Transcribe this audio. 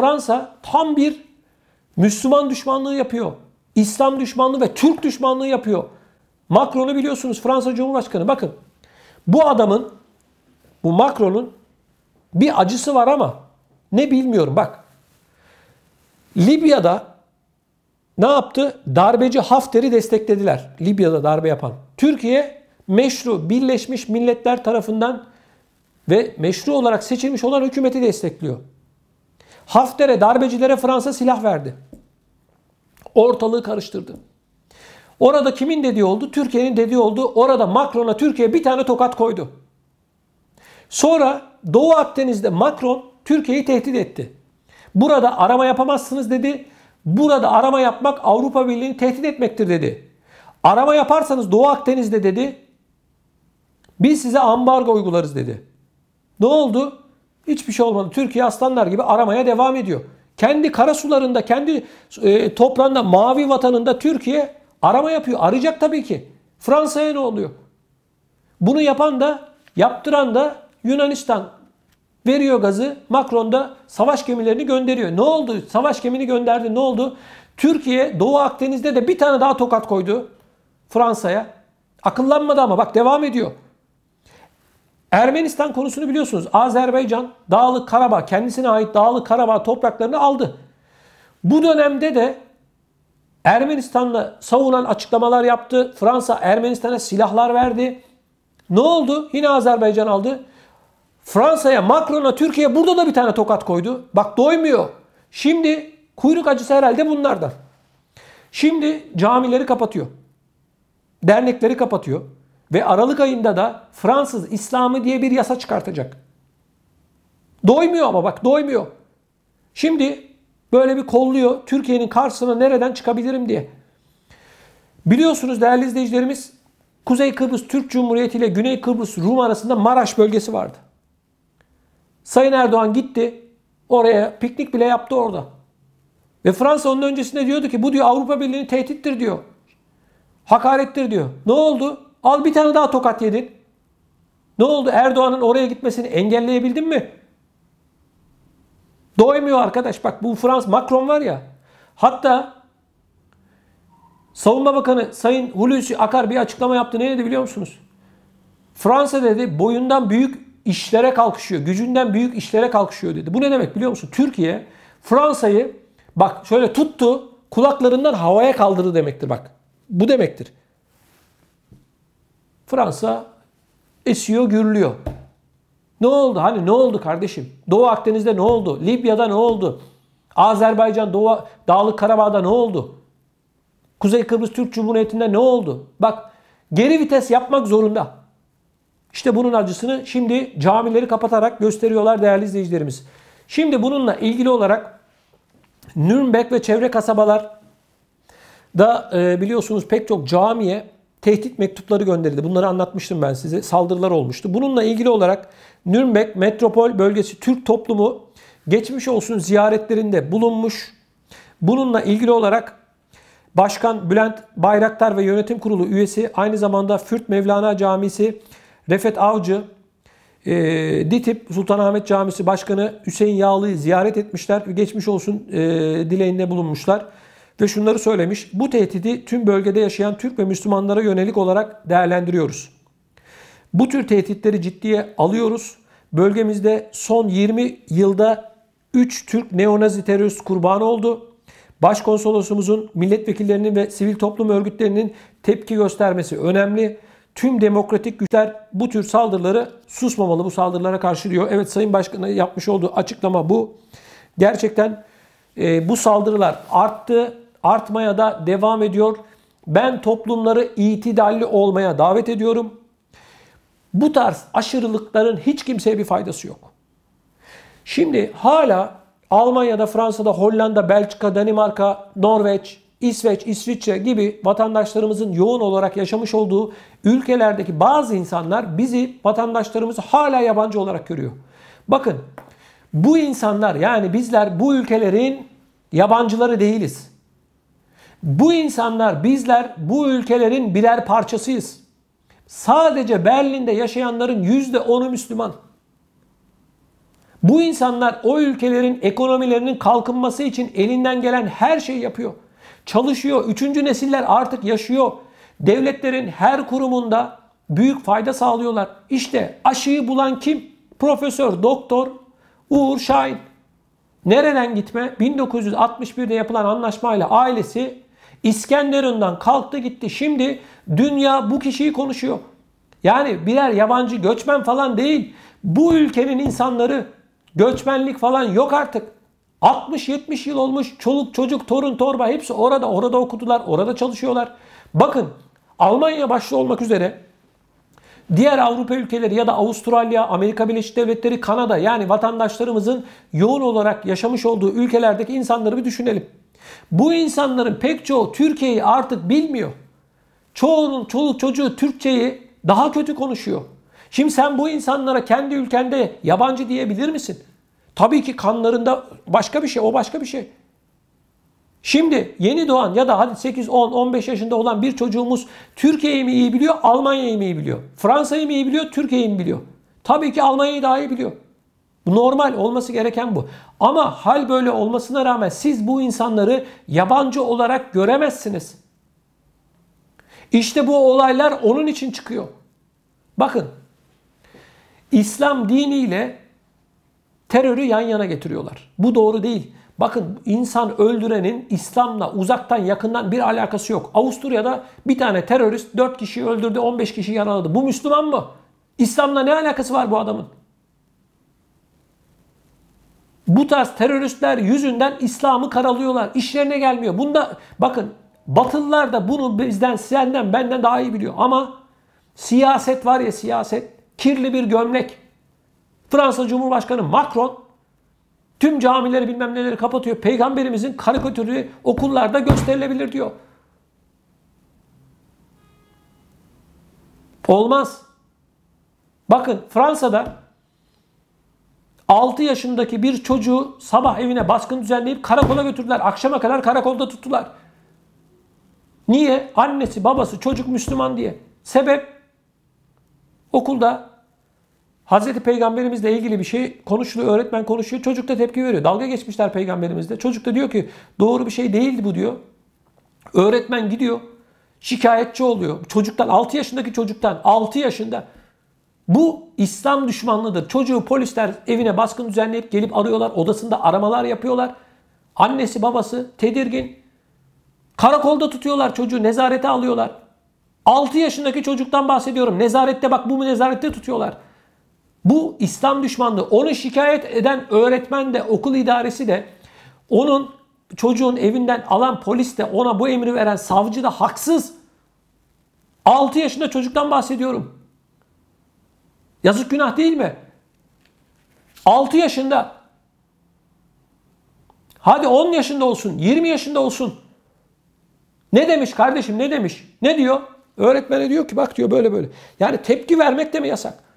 Fransa tam bir Müslüman düşmanlığı yapıyor. İslam düşmanlığı ve Türk düşmanlığı yapıyor. Macron'u biliyorsunuz Fransa Cumhurbaşkanı. Bakın bu adamın, bu Macron'un bir acısı var ama ne bilmiyorum bak. Libya'da ne yaptı? Darbeci Hafter'i desteklediler. Libya'da darbe yapan. Türkiye meşru Birleşmiş Milletler tarafından ve meşru olarak seçilmiş olan hükümeti destekliyor. Hafter'e, darbecilere Fransa silah verdi. Ortalığı karıştırdı. Orada kimin dediği oldu? Türkiye'nin dediği oldu. Orada Macron'a Türkiye bir tane tokat koydu. Sonra Doğu Akdeniz'de Macron Türkiye'yi tehdit etti. Burada arama yapamazsınız dedi. Burada arama yapmak Avrupa Birliği'ni tehdit etmektir dedi. Arama yaparsanız Doğu Akdeniz'de dedi. Biz size ambargo uygularız dedi. Ne oldu? Hiçbir şey olmadı. Türkiye aslanlar gibi aramaya devam ediyor. Kendi karasularında, kendi e, toprağında, mavi vatanında Türkiye arama yapıyor. Arayacak tabii ki. Fransa'ya ne oluyor? Bunu yapan da, yaptıran da Yunanistan veriyor gazı. Macron da savaş gemilerini gönderiyor. Ne oldu? Savaş gemini gönderdi. Ne oldu? Türkiye Doğu Akdeniz'de de bir tane daha tokat koydu Fransa'ya. Akıllanmadı ama bak devam ediyor. Ermenistan konusunu biliyorsunuz. Azerbaycan Dağlık Karabağ kendisine ait Dağlık Karabağ topraklarını aldı. Bu dönemde de Ermenistan'la savunan açıklamalar yaptı. Fransa Ermenistan'a silahlar verdi. Ne oldu? Yine Azerbaycan aldı. Fransa'ya, Macron'a, Türkiye burada da bir tane tokat koydu. Bak doymuyor. Şimdi kuyruk acısı herhalde bunlardan. Şimdi camileri kapatıyor. Dernekleri kapatıyor. Ve Aralık ayında da Fransız İslamı diye bir yasa çıkartacak. Doymuyor ama bak doymuyor. Şimdi böyle bir kolluyor Türkiye'nin karşısına nereden çıkabilirim diye. Biliyorsunuz değerli izleyicilerimiz Kuzey Kıbrıs Türk Cumhuriyeti ile Güney Kıbrıs Rum arasında Maraş bölgesi vardı. Sayın Erdoğan gitti oraya piknik bile yaptı orada. Ve Fransa onun öncesinde diyordu ki bu diyor Avrupa Birliği'nin tehdittir diyor. Hakarettir diyor. Ne oldu? Al bir tane daha tokat yedin. Ne oldu? Erdoğan'ın oraya gitmesini engelleyebildin mi? Doymuyor arkadaş. Bak bu Frans Macron var ya. Hatta Savunma Bakanı Sayın Hulusi Akar bir açıklama yaptı. Ne dedi biliyor musunuz? Fransa dedi boyundan büyük işlere kalkışıyor. Gücünden büyük işlere kalkışıyor dedi. Bu ne demek biliyor musun? Türkiye Fransa'yı bak şöyle tuttu kulaklarından havaya kaldırdı demektir bak. Bu demektir. Fransa esiyor, gürlüyor. Ne oldu? Hani ne oldu kardeşim? Doğu Akdeniz'de ne oldu? Libya'da ne oldu? Azerbaycan Doğu Dağlık Karabağ'da ne oldu? Kuzey Kıbrıs Türk Cumhuriyeti'nde ne oldu? Bak geri vites yapmak zorunda. İşte bunun acısını şimdi camileri kapatarak gösteriyorlar değerli izleyicilerimiz. Şimdi bununla ilgili olarak Nürnberg ve çevre kasabalar da e, biliyorsunuz pek çok camiye tehdit mektupları gönderildi. Bunları anlatmıştım ben size. Saldırılar olmuştu. Bununla ilgili olarak Nürnberg Metropol Bölgesi Türk Toplumu geçmiş olsun ziyaretlerinde bulunmuş. Bununla ilgili olarak Başkan Bülent Bayraktar ve Yönetim Kurulu üyesi aynı zamanda Fürt Mevlana Camisi Refet Avcı, e, DİTİP Sultanahmet Camisi Başkanı Hüseyin Yağlı'yı ziyaret etmişler geçmiş olsun e, dileğinde bulunmuşlar ve şunları söylemiş. Bu tehdidi tüm bölgede yaşayan Türk ve Müslümanlara yönelik olarak değerlendiriyoruz. Bu tür tehditleri ciddiye alıyoruz. Bölgemizde son 20 yılda 3 Türk neonazi terörist kurbanı oldu. Başkonsolosumuzun, milletvekillerinin ve sivil toplum örgütlerinin tepki göstermesi önemli. Tüm demokratik güçler bu tür saldırıları susmamalı, bu saldırılara karşı diyor. Evet Sayın Başkan'a yapmış olduğu açıklama bu. Gerçekten e, bu saldırılar arttı artmaya da devam ediyor. Ben toplumları itidalli olmaya davet ediyorum. Bu tarz aşırılıkların hiç kimseye bir faydası yok. Şimdi hala Almanya'da, Fransa'da, Hollanda, Belçika, Danimarka, Norveç, İsveç, İsviçre gibi vatandaşlarımızın yoğun olarak yaşamış olduğu ülkelerdeki bazı insanlar bizi vatandaşlarımızı hala yabancı olarak görüyor. Bakın bu insanlar yani bizler bu ülkelerin yabancıları değiliz. Bu insanlar bizler bu ülkelerin birer parçasıyız. Sadece Berlin'de yaşayanların yüzde onu Müslüman. Bu insanlar o ülkelerin ekonomilerinin kalkınması için elinden gelen her şeyi yapıyor. Çalışıyor. Üçüncü nesiller artık yaşıyor. Devletlerin her kurumunda büyük fayda sağlıyorlar. İşte aşıyı bulan kim? Profesör, doktor Uğur Şahin. Nereden gitme? 1961'de yapılan anlaşmayla ailesi İskenderun'dan kalktı gitti. Şimdi dünya bu kişiyi konuşuyor. Yani birer yabancı göçmen falan değil. Bu ülkenin insanları göçmenlik falan yok artık. 60-70 yıl olmuş çoluk çocuk torun torba hepsi orada orada okudular orada çalışıyorlar. Bakın Almanya başta olmak üzere diğer Avrupa ülkeleri ya da Avustralya, Amerika Birleşik Devletleri, Kanada yani vatandaşlarımızın yoğun olarak yaşamış olduğu ülkelerdeki insanları bir düşünelim. Bu insanların pek çoğu Türkiye'yi artık bilmiyor. Çoğunun çoluk çocuğu Türkçeyi daha kötü konuşuyor. Şimdi sen bu insanlara kendi ülkende yabancı diyebilir misin? Tabii ki kanlarında başka bir şey, o başka bir şey. Şimdi yeni doğan ya da hadi 8, 10, 15 yaşında olan bir çocuğumuz Türkiye'yi mi iyi biliyor, Almanya'yı mı iyi biliyor? Fransa'yı mı iyi biliyor, Türkiye'yi mi biliyor? Tabii ki Almanya'yı daha iyi biliyor. Bu normal olması gereken bu. Ama hal böyle olmasına rağmen siz bu insanları yabancı olarak göremezsiniz. İşte bu olaylar onun için çıkıyor. Bakın İslam diniyle terörü yan yana getiriyorlar. Bu doğru değil. Bakın insan öldürenin İslam'la uzaktan yakından bir alakası yok. Avusturya'da bir tane terörist 4 kişiyi öldürdü 15 kişi yaraladı. Bu Müslüman mı? İslam'la ne alakası var bu adamın? bu tarz teröristler yüzünden İslam'ı karalıyorlar. İşlerine gelmiyor. Bunda bakın Batılılar da bunu bizden, senden, benden daha iyi biliyor. Ama siyaset var ya siyaset. Kirli bir gömlek. Fransa Cumhurbaşkanı Macron tüm camileri bilmem neleri kapatıyor. Peygamberimizin karikatürü okullarda gösterilebilir diyor. Olmaz. Bakın Fransa'da 6 yaşındaki bir çocuğu sabah evine baskın düzenleyip karakola götürdüler. Akşama kadar karakolda tuttular. Niye? Annesi, babası, çocuk Müslüman diye. Sebep okulda Hz. Peygamberimizle ilgili bir şey konuşuluyor, öğretmen konuşuyor. Çocuk da tepki veriyor. Dalga geçmişler peygamberimizle. Çocuk da diyor ki doğru bir şey değildi bu diyor. Öğretmen gidiyor. Şikayetçi oluyor. Çocuktan 6 yaşındaki çocuktan 6 yaşında bu İslam düşmanlığıdır. Çocuğu polisler evine baskın düzenleyip gelip arıyorlar. Odasında aramalar yapıyorlar. Annesi babası tedirgin. Karakolda tutuyorlar çocuğu nezarete alıyorlar. 6 yaşındaki çocuktan bahsediyorum. Nezarette bak bu mu nezarette tutuyorlar. Bu İslam düşmanlığı. Onu şikayet eden öğretmen de okul idaresi de onun çocuğun evinden alan polis de ona bu emri veren savcı da haksız. 6 yaşında çocuktan bahsediyorum. Yazık günah değil mi? 6 yaşında. Hadi 10 yaşında olsun, 20 yaşında olsun. Ne demiş kardeşim ne demiş? Ne diyor? Öğretmene diyor ki bak diyor böyle böyle. Yani tepki vermek de mi yasak?